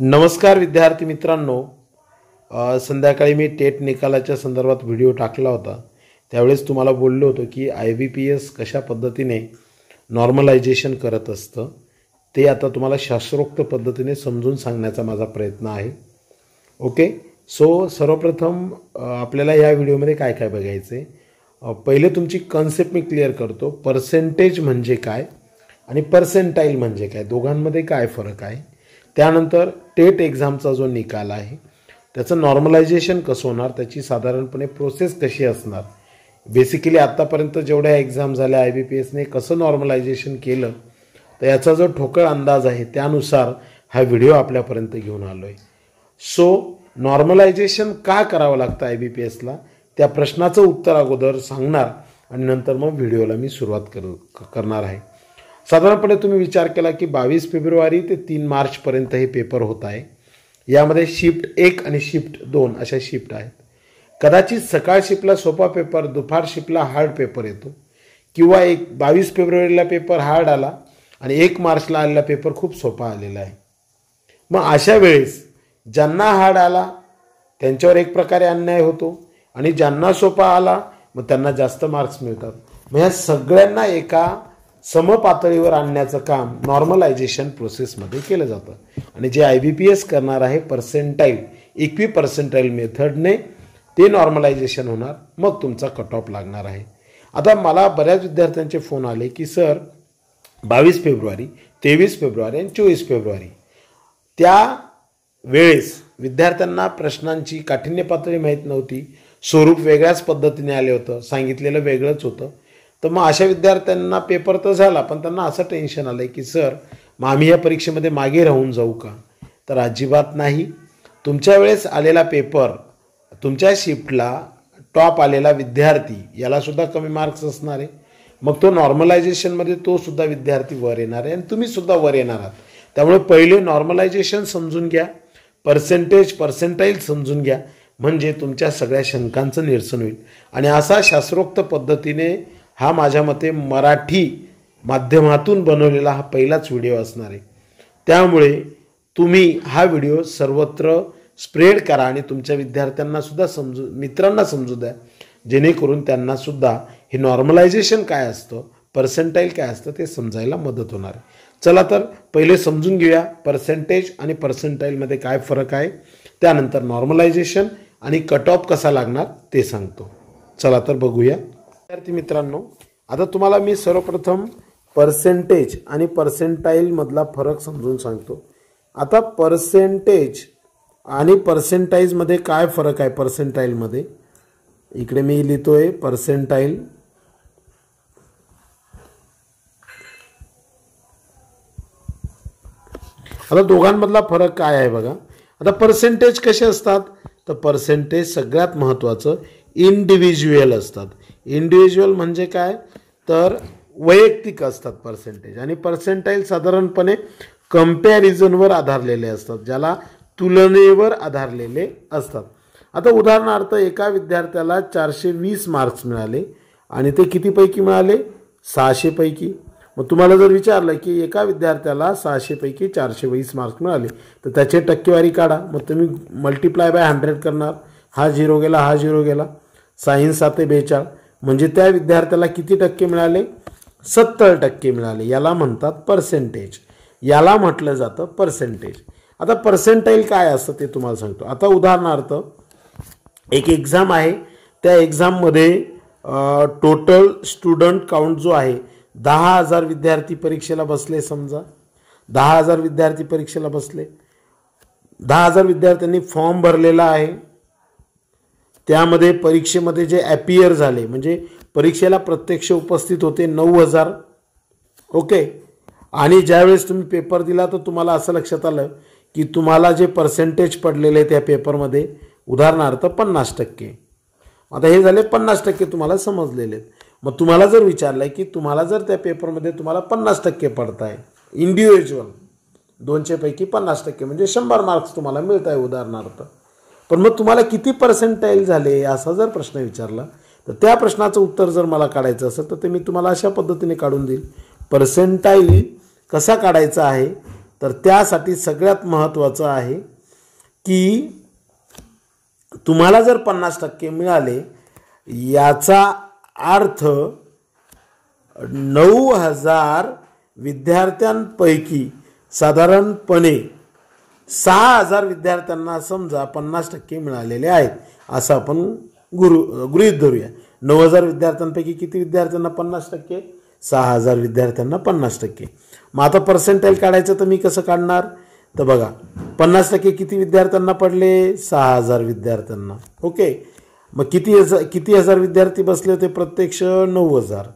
नमस्कार विद्यार्थी मित्रांनो संध्याकाळी मी टेट निकालाच्या संदर्भात व्हिडिओ टाकला होता त्यावेळेस तुम्हाला बोललो होतो की आय बी पी एस कशा पद्धतीने नॉर्मलायझेशन करत असतं ते आता तुम्हाला शास्त्रोक्त पद्धतीने समजून सांगण्याचा माझा प्रयत्न आहे ओके सो सर्वप्रथम आपल्याला या व्हिडिओमध्ये काय काय बघायचं आहे पहिले तुमची कन्सेप्ट मी क्लिअर करतो पर्सेंटेज म्हणजे काय आणि पर्सेंटाईल म्हणजे काय दोघांमध्ये काय फरक आहे त्यानंतर टेट एक्झामचा जो निकाल आहे त्याचं नॉर्मलायझेशन कसं होणार त्याची साधारणपणे प्रोसेस कशी असणार बेसिकली आत्तापर्यंत जेवढ्या एक्झाम झाल्या आय बी पी एसने कसं नॉर्मलायझेशन केलं तर याचा जो ठोकळ अंदाज आहे त्यानुसार हा व्हिडिओ आपल्यापर्यंत घेऊन आलो आहे सो नॉर्मलायझेशन का करावं लागतं आय बी पी एसला त्या प्रश्नाचं उत्तर अगोदर सांगणार आणि नंतर मग व्हिडिओला मी सुरुवात करणार आहे साधारणपणे तुम्ही विचार केला की बावीस फेब्रुवारी ते तीन मार्चपर्यंत हे पेपर होत आहे यामध्ये शिफ्ट एक आणि शिफ्ट दोन अशा शिफ्ट आहेत कदाचित सकाळ शिफ्टला सोपा पेपर दुपार शिफ्टला हार्ड पेपर येतो किंवा एक बावीस फेब्रुवारीला पेपर हार्ड आला आणि एक मार्चला आलेला पेपर खूप सोपा आलेला आहे मग अशा वेळेस ज्यांना हार्ड आला त्यांच्यावर एक प्रकारे अन्याय होतो आणि ज्यांना सोपा आला मग त्यांना जास्त मार्क्स मिळतात मग ह्या सगळ्यांना एका समपातळीवर आणण्याचं काम नॉर्मलायझेशन प्रोसेसमध्ये केलं जातं आणि जे आय बी पी एस करणार आहे पर्सेंटाईल इक्वी पर्सेंटाईल मेथडने ते नॉर्मलायझेशन होणार मग तुमचा कट ऑफ लागणार आहे आता मला बऱ्याच विद्यार्थ्यांचे फोन आले की सर बावीस फेब्रुवारी तेवीस फेब्रुवारी आणि चोवीस फेब्रुवारी त्या वेळेस विद्यार्थ्यांना प्रश्नांची काठिण्य पातळी माहीत नव्हती स्वरूप वेगळ्याच पद्धतीने आले होतं सांगितलेलं वेगळंच होतं तर मग अशा विद्यार्थ्यांना पेपर तर झाला पण त्यांना असं टेन्शन आलं आहे की सर मग आम्ही या परीक्षेमध्ये मागे राहून जाऊ का तर अजिबात नाही तुमच्या वेळेस आलेला पेपर तुमच्या शिफ्टला टॉप आलेला विद्यार्थी यालासुद्धा कमी मार्क्स असणार आहे मग तो नॉर्मलायझेशनमध्ये तोसुद्धा विद्यार्थी वर येणार आहे आणि तुम्हीसुद्धा वर येणार आहात त्यामुळे पहिले नॉर्मलायझेशन समजून घ्या पर्सेंटेज पर्सेंटाईल समजून घ्या म्हणजे तुमच्या सगळ्या शंकांचं निरसन होईल आणि असा शास्त्रोक्त पद्धतीने हा माझ्या मते मराठी माध्यमातून बनवलेला हा पहिलाच व्हिडिओ असणार आहे त्यामुळे तुम्ही हा व्हिडिओ सर्वत्र स्प्रेड करा आणि तुमच्या विद्यार्थ्यांनासुद्धा समजू मित्रांना समजू द्या जेणेकरून त्यांनासुद्धा हे नॉर्मलायझेशन काय असतं पर्सेंटाईल काय असतं ते समजायला मदत होणार आहे चला तर पहिले समजून घेऊया पर्सेंटेज आणि पर्सेंटाईलमध्ये काय फरक आहे त्यानंतर नॉर्मलायझेशन आणि कट ऑफ कसा लागणार ते सांगतो चला तर बघूया विद्यार्थी मित्रांनो आता तुम्हाला मी सर्वप्रथम पर्सेंटेज आणि मधला फरक समजून सांगतो आता पर्सेंटेज आणि मध्ये काय फरक आहे मध्ये इकडे मी लिहितोय पर्सेंटाईल आता दोघांमधला फरक काय आहे बघा आता पर्सेंटेज कसे असतात तर पर्सेंटेज सगळ्यात महत्वाचं इंडिव्हिज्युअल असतात इंडिव्हिज्युअल म्हणजे काय तर वैयक्तिक असतात पर्सेंटेज आणि पर्सेंटाईल साधारणपणे कम्पॅरिझनवर आधारलेले असतात ज्याला तुलनेवर आधारलेले असतात आता उदाहरणार्थ एका विद्यार्थ्याला चारशे वीस मार्क्स मिळाले आणि ते कितीपैकी मिळाले सहाशेपैकी मग तुम्हाला जर विचारलं की एका विद्यार्थ्याला सहाशेपैकी चारशे वीस मार्क्स मिळाले तर त्याचे टक्केवारी काढा मग तुम्ही मल्टिप्लाय बाय हंड्रेड करणार हा झिरो गेला हा झिरो गेला सायन्स सायन्साते बेचाळ म्हणजे त्या विद्यार्थ्याला किती टक्के मिळाले सत्तर टक्के मिळाले याला म्हणतात पर्सेंटेज याला म्हटलं जातं पर्सेंटेज आता पर्सेंटाईल काय असतं ते तुम्हाला सांगतो आता उदाहरणार्थ एक एक्झाम आहे त्या एक्झाममध्ये टोटल स्टुडंट काउंट जो आहे दहा हजार विद्यार्थी परीक्षेला बसले समजा दहा हजार विद्यार्थी परीक्षेला बसले दहा हजार विद्यार्थ्यांनी फॉर्म भरलेला आहे त्यामध्ये परीक्षेमध्ये जे ॲपियर झाले म्हणजे परीक्षेला प्रत्यक्ष उपस्थित होते नऊ हजार ओके आणि ज्यावेळेस तुम्ही पेपर दिला तर तुम्हाला असं लक्षात आलं की तुम्हाला जे पर्सेंटेज पडलेले त्या पेपरमध्ये उदाहरणार्थ पन्नास टक्के आता हे झाले पन्नास टक्के तुम्हाला समजलेले आहेत मग तुम्हाला जर विचारलं आहे की तुम्हाला जर त्या पेपरमध्ये तुम्हाला पन्नास टक्के पडत आहे इंडिव्हिज्युअल दोनशेपैकी पन्नास टक्के म्हणजे शंभर मार्क्स तुम्हाला मिळत आहे उदाहरणार्थ पण मग तुम्हाला किती पर्सेंटाईल झाले असा जर प्रश्न विचारला तर त्या प्रश्नाचं उत्तर जर मला काढायचं असेल तर ते मी तुम्हाला अशा पद्धतीने काढून देईल पर्सेंटाईल कसा काढायचा आहे तर त्यासाठी सगळ्यात महत्त्वाचं आहे की तुम्हाला जर पन्नास टक्के मिळाले याचा अर्थ नऊ हजार विद्यार्थ्यांपैकी साधारणपणे सहा हजार विद्यार्थ्यांना समजा पन्नास टक्के मिळालेले आहेत असं आपण गुरु गृहित धरूया नऊ हजार विद्यार्थ्यांपैकी किती विद्यार्थ्यांना पन्नास टक्के सहा हजार विद्यार्थ्यांना पन्नास टक्के मग आता पर्सेंटाईल काढायचं तर मी कसं काढणार तर बघा पन्नास टक्के किती विद्यार्थ्यांना पडले सहा हजार विद्यार्थ्यांना ओके मग किती हजार किती हजार विद्यार्थी बसले होते प्रत्यक्ष नऊ हजार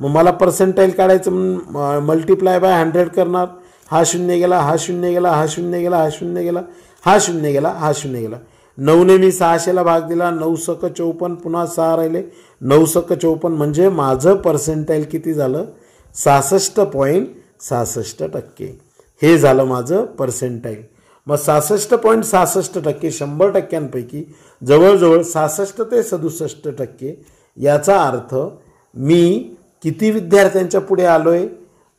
मग मला पर्सेंटाईल काढायचं मल्टिप्लाय बाय हंड्रेड करणार हा शून्य गेला हा शून्य गेला हा शून्य गेला हा शून्य गेला हा शून्य गेला हा शून्य गेला नऊने मी सहाशेला भाग दिला नऊ सक चौपन्न पुन्हा सहा राहिले नऊ सक चौपन्न म्हणजे माझं पर्सेंटाईल किती झालं सहासष्ट पॉईंट सहासष्ट टक्के हे झालं माझं पर्सेंटाईल मग सहासष्ट पॉईंट सहासष्ट टक्के शंभर टक्क्यांपैकी जवळजवळ सहासष्ट ते सदुसष्ट टक्के याचा अर्थ मी किती विद्यार्थ्यांच्या पुढे आलो आहे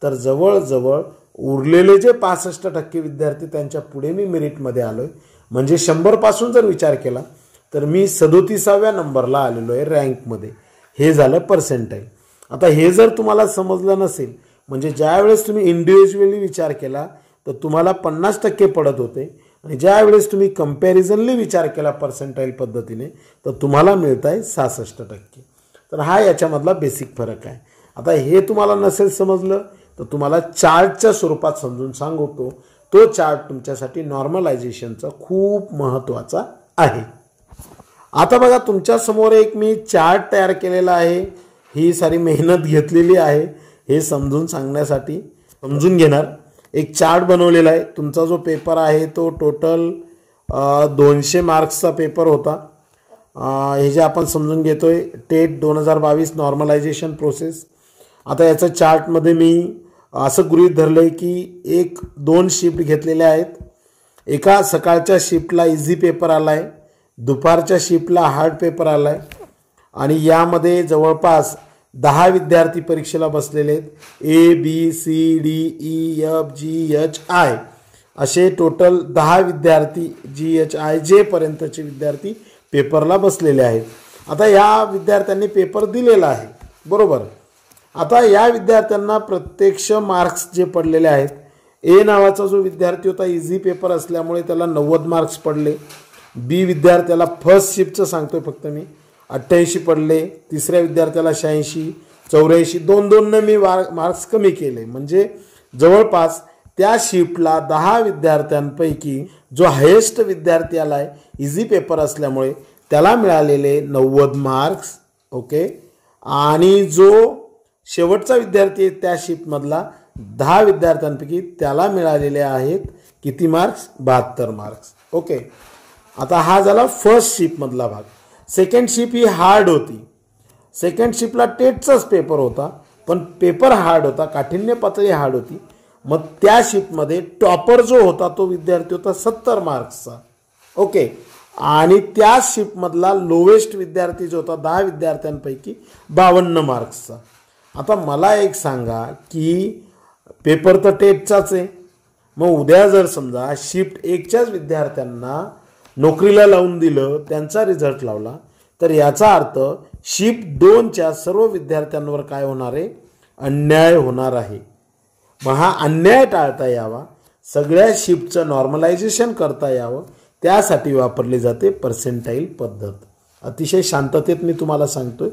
तर जवळजवळ उरलेले जे पासष्ट टक्के विद्यार्थी त्यांच्या पुढे मी मेरिटमध्ये आलो आहे म्हणजे शंभरपासून जर विचार केला तर मी सदोतीसाव्या नंबरला आलेलो आहे रँकमध्ये हे झालं पर्सेंटाईल आता हे जर तुम्हाला समजलं नसेल म्हणजे ज्यावेळेस तुम्ही इंडिव्हिज्युअली विचार केला तर तुम्हाला पन्नास टक्के पडत होते आणि ज्यावेळेस तुम्ही कम्पॅरिझनली विचार केला पर्सेंटाईल पद्धतीने तर तुम्हाला मिळत आहे सहासष्ट टक्के तर हा याच्यामधला बेसिक फरक आहे आता हे तुम्हाला नसेल समजलं तर तुम्हाला चार्टच्या स्वरूपात समजून सांगतो तो चार्ट तुमच्यासाठी नॉर्मलायझेशनचा खूप महत्त्वाचा आहे आता बघा तुमच्यासमोर एक मी चार्ट तयार केलेला आहे ही सारी मेहनत घेतलेली आहे हे समजून सांगण्यासाठी समजून घेणार एक चार्ट बनवलेला आहे तुमचा जो पेपर आहे तो टोटल दोनशे मार्क्सचा पेपर होता हे जे आपण समजून घेतो आहे टेट दोन हजार बावीस नॉर्मलायझेशन प्रोसेस आता याचं चार्टमध्ये मी असं गृहीत धरलं आहे की एक दोन शिफ्ट घेतलेल्या आहेत एका सकाळच्या शिफ्टला इझी पेपर आला आहे दुपारच्या शिफ्टला हार्ड पेपर आला आहे आणि यामध्ये जवळपास दहा विद्यार्थी परीक्षेला बसलेले आहेत A B C D E F G H I असे टोटल दहा विद्यार्थी जी एच आय जेपर्यंतचे विद्यार्थी पेपरला बसलेले आहेत आता या विद्यार्थ्यांनी पेपर दिलेला आहे बरोबर आता या विद्यार्थ्यांना प्रत्यक्ष मार्क्स जे पडलेले आहेत ए नावाचा जो विद्यार्थी होता इझी पेपर असल्यामुळे त्याला नव्वद मार्क्स पडले बी विद्यार्थ्याला फर्स्ट शिफ्टचं सांगतोय फक्त मी अठ्ठ्याऐंशी पडले तिसऱ्या विद्यार्थ्याला शहाऐंशी चौऱ्याऐंशी दोन दोननं मी मार्क्स कमी केले म्हणजे जवळपास त्या शिफ्टला दहा विद्यार्थ्यांपैकी जो हायेस्ट विद्यार्थी आला आहे इझी पेपर असल्यामुळे त्याला मिळालेले नव्वद मार्क्स ओके आणि जो शेवटचा विद्यार्थी त्या शिफ्टमधला दहा विद्यार्थ्यांपैकी त्याला मिळालेले आहेत किती मार्क्स बहात्तर मार्क्स ओके आता हा झाला फर्स्ट शिफ्टमधला भाग सेकंड शिप ही हार्ड होती सेकंड शिपला टेटचाच पेपर होता पण पेपर हार्ड होता काठिण्य पातळी हार्ड होती मग त्या शिपमध्ये टॉपर जो होता तो विद्यार्थी होता सत्तर मार्क्सचा ओके आणि त्या शिपमधला लोवेस्ट विद्यार्थी जो होता दहा विद्यार्थ्यांपैकी बावन्न मार्क्सचा आता मला एक सांगा की पेपर तर टेटचाच आहे मग उद्या जर समजा शिफ्ट एकच्याच विद्यार्थ्यांना नोकरीला लावून दिलं त्यांचा रिझल्ट लावला तर याचा अर्थ शिफ्ट दोनच्या सर्व विद्यार्थ्यांवर काय होणार आहे अन्याय होणार आहे मग हा अन्याय टाळता यावा सगळ्या शिफ्टचं नॉर्मलायझेशन करता यावं त्यासाठी वापरली जाते पर्सेंटाईल पद्धत अतिशय शांततेत मी तुम्हाला सांगतोय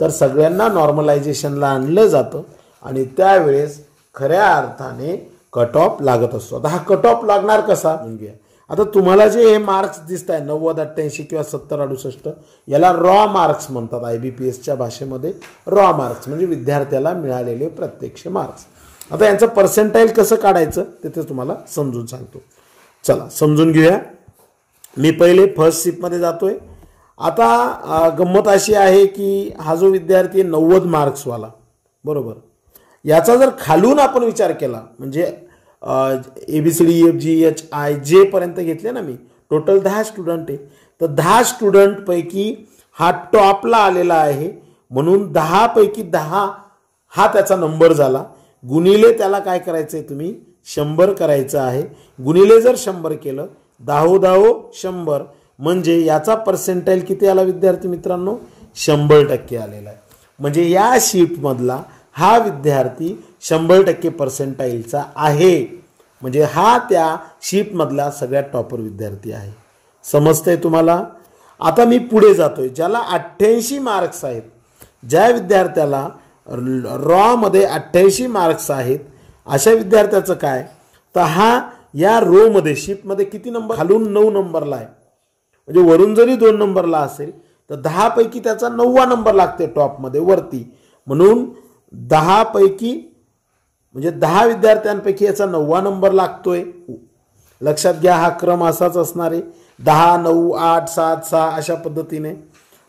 तर सगळ्यांना नॉर्मलायझेशनला आणलं जातं आणि त्यावेळेस खऱ्या अर्थाने कट ऑफ लागत असतो आता हा कट ऑफ लागणार कसा म्हणजे आता तुम्हाला जे हे मार्क्स दिसत आहे नव्वद अठ्ठ्याऐंशी किंवा सत्तर अडुसष्ट याला रॉ मार्क्स म्हणतात आय बी पी एसच्या भाषेमध्ये रॉ मार्क्स म्हणजे विद्यार्थ्याला मिळालेले प्रत्यक्ष मार्क्स आता यांचं पर्सेंटाईल कसं काढायचं ते ते तुम्हाला समजून सांगतो चला समजून घेऊया मी पहिले फर्स्ट शिपमध्ये जातोय आता गंमत अशी आहे की हा जो विद्यार्थी नव्वद मार्क्सवाला बरोबर याचा जर खालून आपण विचार केला म्हणजे A B C D F G H I J पर्यंत घेतले ना मी टोटल दहा स्टुडंट आहे तर दहा स्टुडंटपैकी हा टॉपला आलेला आहे म्हणून दहापैकी दहा हा त्याचा नंबर झाला गुणिले त्याला काय करायचं आहे तुम्ही शंभर करायचं आहे गुणिले जर शंभर केलं दाहो दाहो शंभर म्हणजे याचा पर्सेंटाईल किती आला विद्यार्थी मित्रांनो शंभर टक्के आलेला आहे म्हणजे या शीटमधला हा विद्यार्थी शंभर टक्के पर्सेंटाईलचा आहे म्हणजे हा त्या शीटमधला सगळ्यात टॉपर विद्यार्थी आहे समजतंय तुम्हाला आता मी पुढे जातोय ज्याला अठ्ठ्याऐंशी मार्क्स आहेत ज्या विद्यार्थ्याला रॉमध्ये अठ्ठ्याऐंशी मार्क्स आहेत अशा विद्यार्थ्याचं काय तर हा या रोमध्ये शिपमध्ये किती नंबर खालून नऊ नंबरला आहे म्हणजे वरून जरी दोन नंबरला असेल तर दहापैकी त्याचा नववा नंबर लागते टॉपमध्ये वरती म्हणून दहापैकी म्हणजे दहा विद्यार्थ्यांपैकी याचा नववा नंबर लागतोय लक्षात घ्या हा क्रम असाच असणार आहे दहा नऊ आठ सात सहा अशा पद्धतीने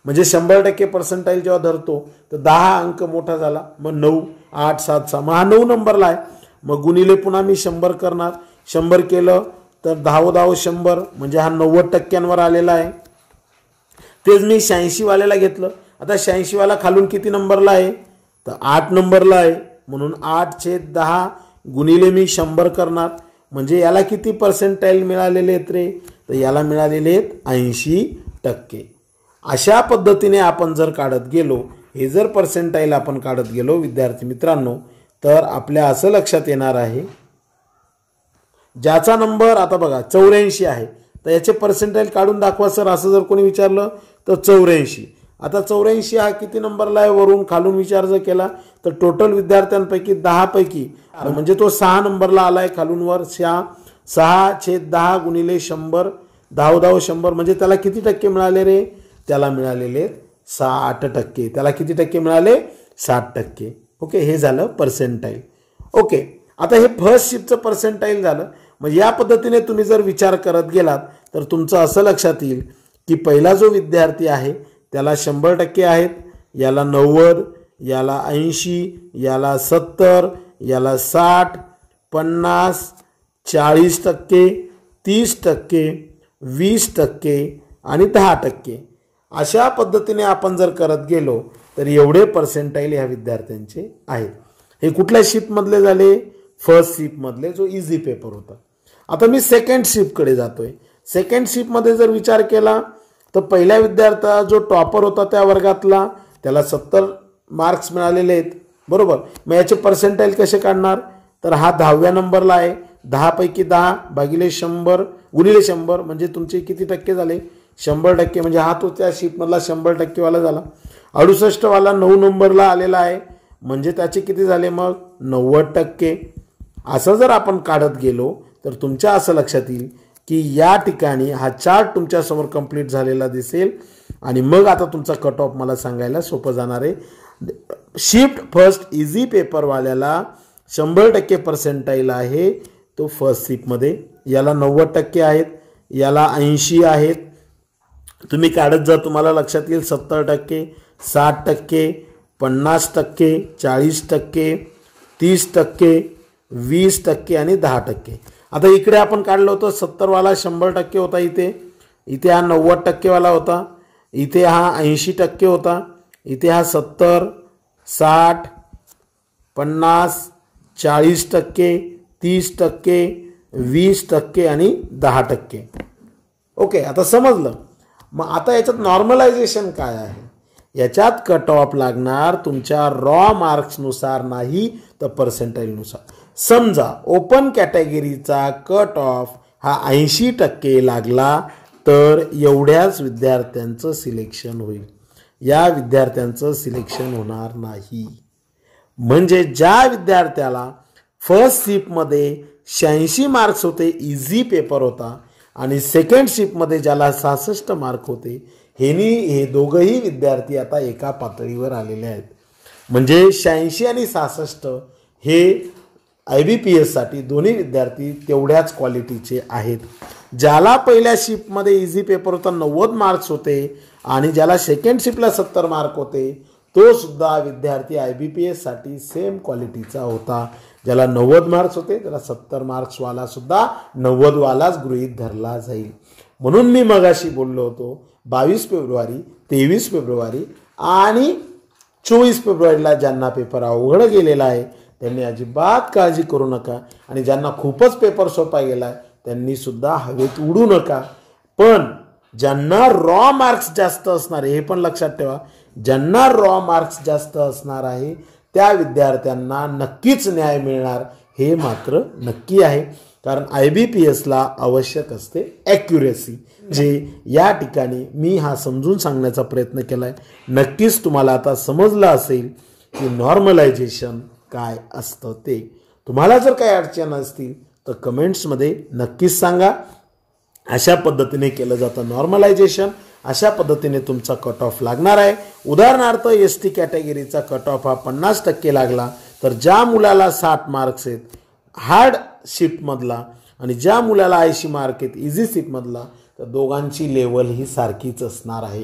म्हणजे शंभर टक्के पर्सेंटाईल जेव्हा धरतो तर दहा अंक मोठा झाला मग नऊ आठ सात सहा मग हा नऊ नंबरला आहे मग गुणिले पुन्हा मी शंभर करणार शंभर केलं तर दहावं दहावं शंभर म्हणजे हा नव्वद टक्क्यांवर आलेला आहे तेच मी शहाऐंशीवाल्याला घेतलं आता शहाऐंशीवाला खालून किती नंबरला आहे तर आठ नंबरला आहे म्हणून आठ छेद दहा गुणिले मी शंभर करणार म्हणजे याला किती पर्सेंटाईल मिळालेले आहेत रे तर याला मिळालेले आहेत ऐंशी टक्के अशा पद्धतीने आपण जर काढत गेलो हे जर पर्सेंटाईल आपण काढत गेलो विद्यार्थी मित्रांनो तर आपल्या असं लक्षात येणार आहे ज्याचा नंबर आता बघा चौऱ्याऐंशी आहे तर याचे पर्सेंटाईल काढून दाखवा सर असं जर कोणी विचारलं तर चौऱ्याऐंशी आता चौऱ्याऐंशी हा किती नंबरला आहे वरून खालून विचार जर केला तर टोटल विद्यार्थ्यांपैकी दहापैकी म्हणजे तो सहा नंबरला आला आहे खालून वर सहा सहा छेद दहा गुणिले शंभर दहा दहा शंभर म्हणजे त्याला किती टक्के मिळाले रे त्याला मिळालेले साठ टक्के त्याला किती टक्के मिळाले साठ टक्के ओके हे झालं पर्सेंटाईल ओके आता हे फर्स्ट शिफ्टचं पर्सेंटाईल झालं मग म्हणजे या पद्धतीने तुम्ही जर विचार करत गेलात तर तुमचं असं लक्षात येईल की पहिला जो विद्यार्थी आहे त्याला शंभर टक्के आहेत याला नव्वद याला ऐंशी याला सत्तर याला साठ पन्नास चाळीस टक्के तीस टक्के वीस टक्के आणि दहा टक्के अशा पद्धतीने आपण जर करत गेलो तर एवढे पर्सेंटाईल ह्या विद्यार्थ्यांचे आहेत हे कुठल्या शिपमधले झाले फर्स्ट शिपमधले जो इझी पेपर होता आता मी सेकंड शिफ्टकडे जातोय सेकंड शिफ्टमध्ये जर विचार केला तर पहिल्या विद्यार्थ्या जो टॉपर होता त्या वर्गातला त्याला सत्तर मार्क्स मिळालेले आहेत बरोबर मग याचे पर्सेंटाईल कसे काढणार तर हा दहाव्या नंबरला आहे दहापैकी दहा भागिले शंभर गुणिले शंभर म्हणजे तुमचे किती टक्के झाले शंभर टक्के म्हणजे हा तो त्या शिपमधला शंभर टक्केवाला झाला अडुसष्टवाला नऊ नंबरला आलेला आहे म्हणजे त्याचे किती झाले मग नव्वद टक्के असं जर आपण काढत गेलो तर तुमच्या असं लक्षात येईल की या ठिकाणी हा चार्ट तुमच्यासमोर कंप्लीट झालेला दिसेल आणि मग आता तुमचा कट ऑफ मला सांगायला सोपं जाणार आहे शिफ्ट फर्स्ट इझी पेपरवाल्याला शंभर टक्के पर्सेंटाईल आहे तो फर्स्ट शिफ्टमध्ये याला नव्वद टक्के आहेत याला ऐंशी आहेत तुम्ही काढत जा तुम्हाला लक्षात येईल सत्तर टक्के साठ टक्के पन्नास टक्के चाळीस टक्के तीस टक्के वीस टक्के आणि दहा टक्के आता इकडे आपण काढलं होतं सत्तरवाला शंभर टक्के होता इथे इथे हा नव्वद टक्केवाला होता इथे हा ऐंशी टक्के होता इथे हा सत्तर साठ पन्नास चाळीस टक्के तीस टक्के वीस टक्के आणि दहा टक्के ओके आता समजलं मग आता याच्यात नॉर्मलायझेशन काय आहे याच्यात कट ऑफ लागणार तुमच्या रॉ मार्क्सनुसार नाही तर पर्सेंटेजनुसार समजा ओपन कॅटेगरीचा कट ऑफ हा ऐंशी टक्के लागला तर एवढ्याच विद्यार्थ्यांचं सिलेक्शन होईल या विद्यार्थ्यांचं सिलेक्शन होणार नाही म्हणजे ज्या विद्यार्थ्याला फर्स्ट शिपमध्ये शहाऐंशी मार्क्स होते इझी पेपर होता आणि सेकंड शिपमध्ये ज्याला सहासष्ट मार्क होते हेनी हे दोघंही विद्यार्थी आता एका पातळीवर आलेले आहेत म्हणजे शहाऐंशी आणि सहासष्ट हे आय बी पी एससाठी दोन्ही विद्यार्थी तेवढ्याच क्वालिटीचे आहेत ज्याला पहिल्या शिफ्टमध्ये इझी पेपर होता नव्वद मार्क्स होते आणि ज्याला सेकंड शिफ्टला सत्तर मार्क होते तो सुद्धा विद्यार्थी आय बी पी एससाठी सेम क्वालिटीचा होता ज्याला नव्वद मार्क्स होते त्याला सत्तर मार्क्सवाला सुद्धा नव्वदवालाच गृहीत धरला जाईल म्हणून मी मगाशी बोललो होतो बावीस फेब्रुवारी तेवीस फेब्रुवारी आणि चोवीस फेब्रुवारीला ज्यांना पेपर अवघड गेलेला आहे त्यांनी अजिबात काळजी करू नका आणि ज्यांना खूपच पेपर सोपा गेला आहे त्यांनीसुद्धा हवेत उडू नका पण ज्यांना रॉ मार्क्स जास्त असणार आहे हे पण लक्षात ठेवा ज्यांना रॉ मार्क्स जास्त असणार आहे त्या विद्यार्थ्यांना नक्कीच न्याय मिळणार हे मात्र नक्की आहे कारण आय बी पी एसला आवश्यक असते ॲक्युरेसी जे या ठिकाणी मी हा समजून सांगण्याचा प्रयत्न केला आहे नक्कीच तुम्हाला आता समजलं असेल की नॉर्मलायझेशन काय असतं ते तुम्हाला जर काही अडचण असतील तर कमेंट्समध्ये नक्कीच सांगा अशा पद्धतीने केलं जातं नॉर्मलायझेशन अशा पद्धतीने तुमचा कट ऑफ लागणार आहे उदाहरणार्थ एस टी कॅटेगरीचा कट ऑफ हा पन्नास टक्के लागला तर ज्या मुलाला साठ मार्क्स आहेत हार्ड शिफ्टमधला आणि ज्या मुलाला ऐंशी मार्क आहेत इझी शिफ्टमधला तर दोघांची लेवल ही सारखीच असणार आहे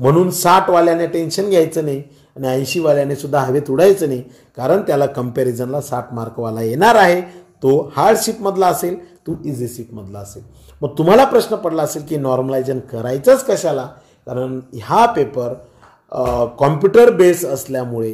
म्हणून साठवाल्याने टेन्शन घ्यायचं नाही आणि ऐंशीवाल्याने सुद्धा हवेत उडायचं नाही कारण त्याला कंपॅरिझनला साठ मार्कवाला येणार आहे तो हार्ड शिपमधला असेल तो इझी शिपमधला असेल मग तुम्हाला प्रश्न पडला असेल की नॉर्मलायझन करायचंच कशाला कारण हा पेपर कॉम्प्युटर बेस असल्यामुळे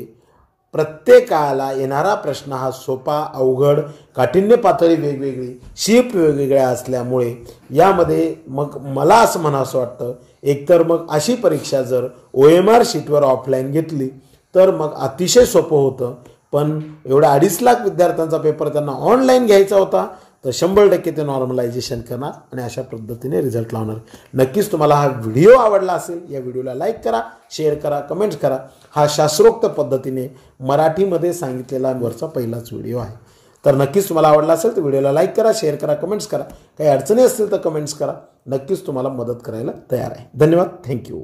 प्रत्येकाला येणारा प्रश्न हा सोपा अवघड काठिण्य पातळी वेगवेगळी शिप वेगवेगळ्या असल्यामुळे यामध्ये मग मला असं असं वाटतं एकतर मग अशी परीक्षा जर ओ एम आर शीटवर ऑफलाईन घेतली तर मग अतिशय सोपं होतं पण एवढा अडीच लाख विद्यार्थ्यांचा पेपर त्यांना ऑनलाईन घ्यायचा होता तर शंभर टक्के ते नॉर्मलायझेशन करणार आणि अशा पद्धतीने रिझल्ट लावणार नक्कीच तुम्हाला हा व्हिडिओ आवडला असेल या व्हिडिओला लाईक करा शेअर करा कमेंट्स करा हा शास्त्रोक्त पद्धतीने मराठीमध्ये सांगितलेला वरचा पहिलाच व्हिडिओ आहे तर नक्कीच तुम्हाला आवडला असेल तर व्हिडिओला लाईक करा शेअर करा कमेंट्स करा काही अडचणी असतील तर कमेंट्स करा नक्कीच तुम्हाला मदत करायला तयार आहे धन्यवाद थँक्यू